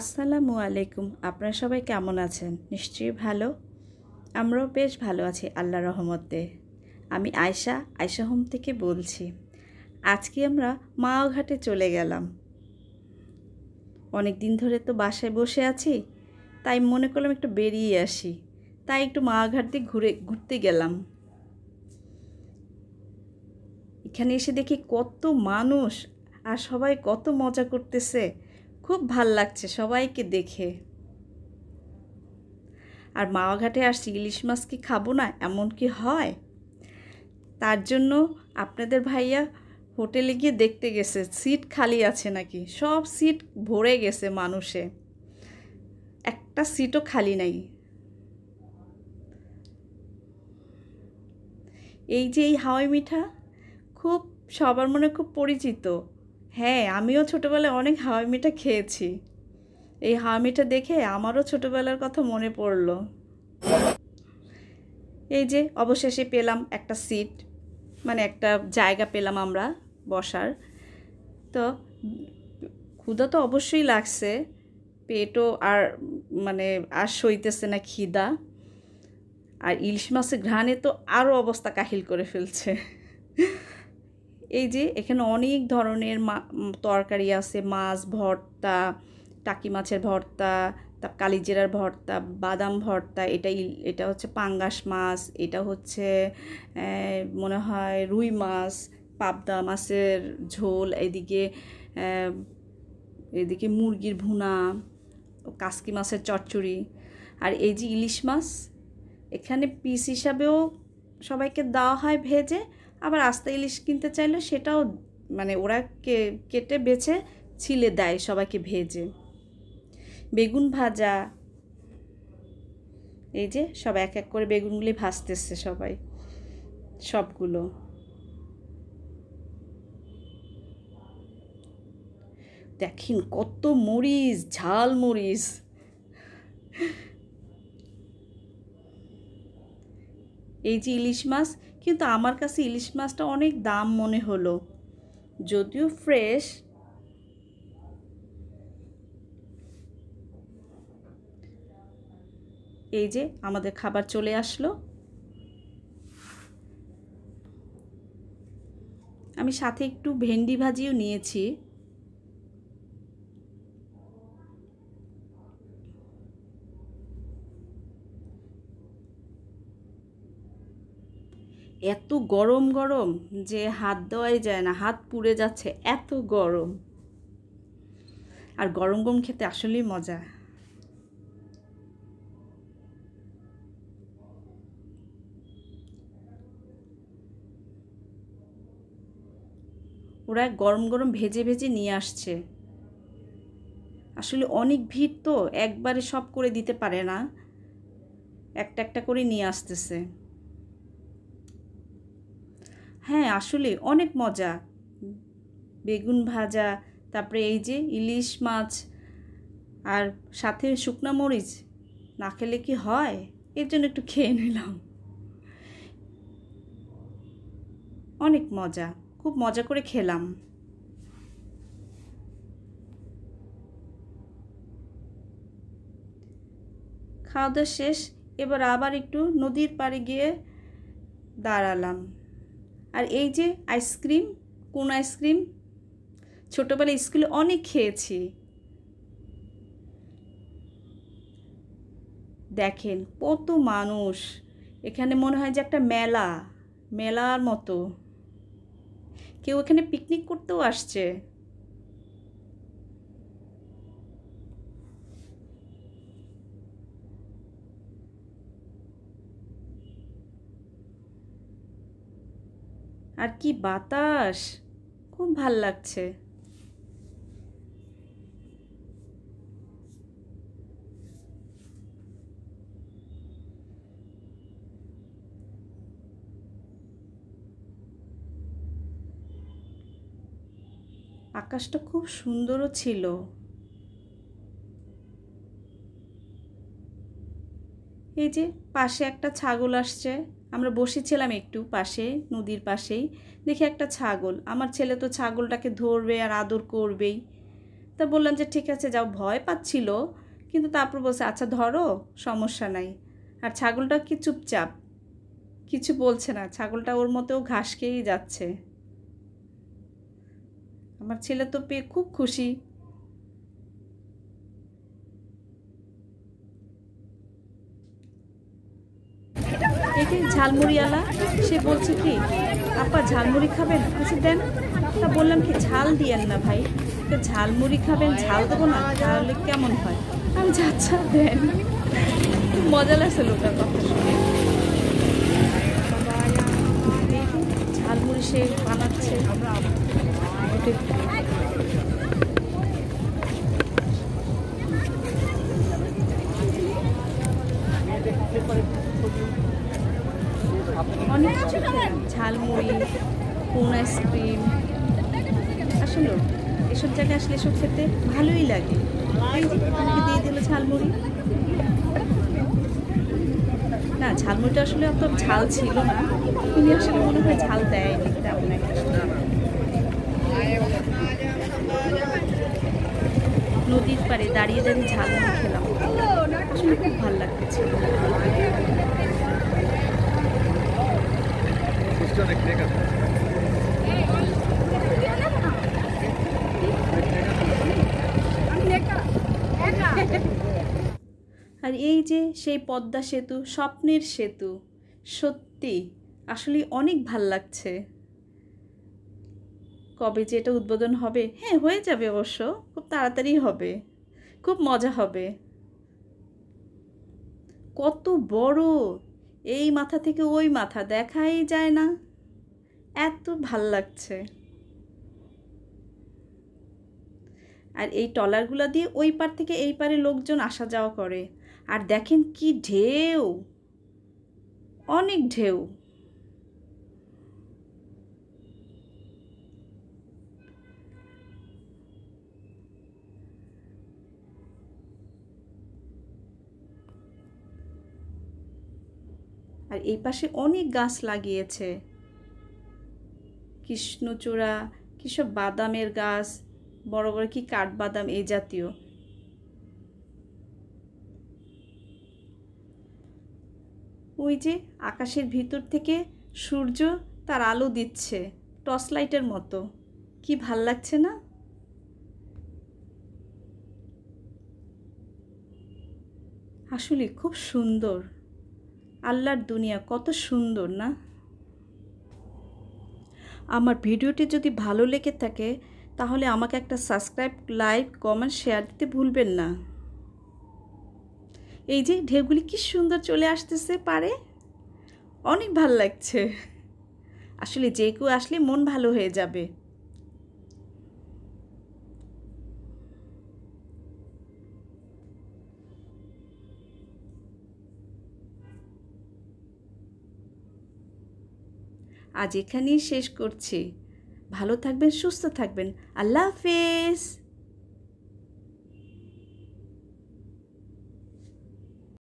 আসসালামু আলাইকুম আপনারা সবাই কেমন আছেন নিশ্চয়ই ভালো আমরাও বেশ ভালো আছি আল্লাহ রহমতে আমি আয়শা আয়শা হোম থেকে বলছি আজকে আমরা মাওঘাটে চলে গেলাম অনেক দিন ধরে তো বাসায় বসে আছি তাই মনে করলাম একটু বেরিয়ে আসি তাই একটু মাওঘাট দিয়ে ঘুরে ঘুরতে গেলাম এখানে এসে দেখি কত মানুষ আর সবাই কত মজা করতেছে খুব ভাল লাগছে সবাইকে দেখে আর মাওয়াঘাটে আসছি ইলিশ মাছ কি খাবো না এমন কি হয় তার জন্য আপনাদের ভাইয়া হোটেলে গিয়ে দেখতে গেছে সিট খালি আছে নাকি সব সিট ভরে গেছে মানুষে একটা সিটও খালি নাই এই যে এই হাওয়াই মিঠা খুব সবার মনে খুব পরিচিত হ্যাঁ আমিও ছোটোবেলায় অনেক হাওয়াই মিঠা খেয়েছি এই হাওয়া মিঠা দেখে আমারও ছোটোবেলার কথা মনে পড়ল এই যে অবশেষে পেলাম একটা সিট মানে একটা জায়গা পেলাম আমরা বসার তো ক্ষুদা তো অবশ্যই লাগছে পেটও আর মানে আর সইতেছে না খিদা আর ইলিশ মাছের ঘ্রাণে তো আরও অবস্থা কাহিল করে ফেলছে এই যে এখানে অনেক ধরনের তরকারি আছে মাছ ভর্তা টাকি মাছের ভর্তা তা কালিজিরার ভর্তা বাদাম ভর্তা এটা এটা হচ্ছে পাঙ্গাস মাছ এটা হচ্ছে মনে হয় রুই মাছ পাবদা মাছের ঝোল এদিকে এদিকে মুরগির ভুনা কাসকি মাছের চচ্চড়ি আর এই যে ইলিশ মাছ এখানে পিস হিসাবেও সবাইকে দেওয়া হয় ভেজে আবার আস্তে ইলিশ কিনতে চাইলে সেটাও মানে ওরা কেটে বেছে ছিলে দেয় সবাইকে ভেজে বেগুন ভাজা এই যে সব এক এক করে বেগুনগুলি ভাজতেছে সবাই সবগুলো দেখেন কত মরিচ ঝাল মরিচ এই যে ইলিশ মাছ কিন্তু আমার কাছে ইলিশ মাছটা অনেক দাম মনে হলো যদিও ফ্রেশ এই যে আমাদের খাবার চলে আসলো আমি সাথে একটু ভেন্ডি ভাজিও নিয়েছি গরম গরম যে হাত দেওয়াই যায় না হাত পুড়ে যাচ্ছে এত গরম আর গরম গরম খেতে আসলেই মজা ওরা গরম গরম ভেজে ভেজে নিয়ে আসছে আসলে অনেক ভিড় তো একবারে সব করে দিতে পারে না একটা একটা করে নিয়ে আসতেছে হ্যাঁ আসলে অনেক মজা বেগুন ভাজা তারপরে এই যে ইলিশ মাছ আর সাথে শুকনো মরিচ না খেলে কি হয় এর জন্য একটু খেয়ে নিলাম অনেক মজা খুব মজা করে খেলাম খাওয়া দাওয়া শেষ এবার আবার একটু নদীর পাড়ে গিয়ে দাঁড়ালাম আর এই যে আইসক্রিম কোন আইসক্রিম ছোটোবেলায় স্কুলে অনেক খেয়েছি দেখেন কত মানুষ এখানে মনে হয় যে একটা মেলা মেলার মতো কেউ এখানে পিকনিক করতেও আসছে আর কি বাতাস খুব ভাল লাগছে আকাশটা খুব সুন্দরও ছিল এই যে পাশে একটা ছাগল আসছে আমরা বসেছিলাম একটু পাশে নদীর পাশেই দেখি একটা ছাগল আমার ছেলে তো ছাগলটাকে ধরবে আর আদর করবেই তা বললাম যে ঠিক আছে যাও ভয় পাচ্ছিল কিন্তু তারপর বলছে আচ্ছা ধরো সমস্যা নাই আর ছাগলটা কি চুপচাপ কিছু বলছে না ছাগলটা ওর মতেও ঘাস খেয়েই যাচ্ছে আমার ছেলে তো পেয়ে খুব খুশি এটি ঝালমুড়িওয়ালা সে বলছে কি আপা ঝালমুড়ি খাবেন কিছু দেন তা বললাম কি ঝাল দিয়েন না ভাই তো ঝালমুড়ি খাবেন ঝাল দেবো না তাহলে কেমন হয় আমি ঝাল আচ্ছা, দেন মজা লাগছে লোকটার কথা শুনে ঝালমুড়ি সে বানাচ্ছে ঝালমুড়ি কোন আইসক্রিম আসলে এসব জায়গায় আসলে এসব খেতে ভালোই লাগে আমাকে দিয়ে দিল ঝালমুড়ি না ঝালমুড়িটা আসলে অত ঝাল ছিল না তিনি আসলে মনে হয় ঝাল দেয়নি তেমন নদীর পাড়ে দাঁড়িয়ে দাঁড়িয়ে ঝালমুড়ি খেলাম আসলে খুব ভালো লাগতেছে আর এই যে সেই পদ্মা সেতু স্বপ্নের সেতু সত্যি আসলে অনেক ভাল লাগছে কবে যে এটা উদ্বোধন হবে হ্যাঁ হয়ে যাবে অবশ্য খুব তাড়াতাড়ি হবে খুব মজা হবে কত বড় এই মাথা থেকে ওই মাথা দেখাই যায় না এত ভাল লাগছে আর এই টলারগুলো দিয়ে ওই পার থেকে এই পারে লোকজন আসা যাওয়া করে আর দেখেন কি ঢেউ অনেক ঢেউ আর এই পাশে অনেক গাছ লাগিয়েছে কৃষ্ণচূড়া কী সব বাদামের গাছ বড় বড় কি কাঠবাদাম এই জাতীয় ওই যে আকাশের ভিতর থেকে সূর্য তার আলো দিচ্ছে টর্চ লাইটের মতো কি ভাল লাগছে না আসলে খুব সুন্দর আল্লাহর দুনিয়া কত সুন্দর না আমার ভিডিওটি যদি ভালো লেগে থাকে তাহলে আমাকে একটা সাবস্ক্রাইব লাইক কমেন্ট শেয়ার দিতে ভুলবেন না এই যে ঢেউগুলি কি সুন্দর চলে আসতেছে পারে অনেক ভাল লাগছে আসলে যে কেউ আসলে মন ভালো হয়ে যাবে আজ এখানেই শেষ করছি ভালো থাকবেন সুস্থ থাকবেন আল্লাহ হাফেজ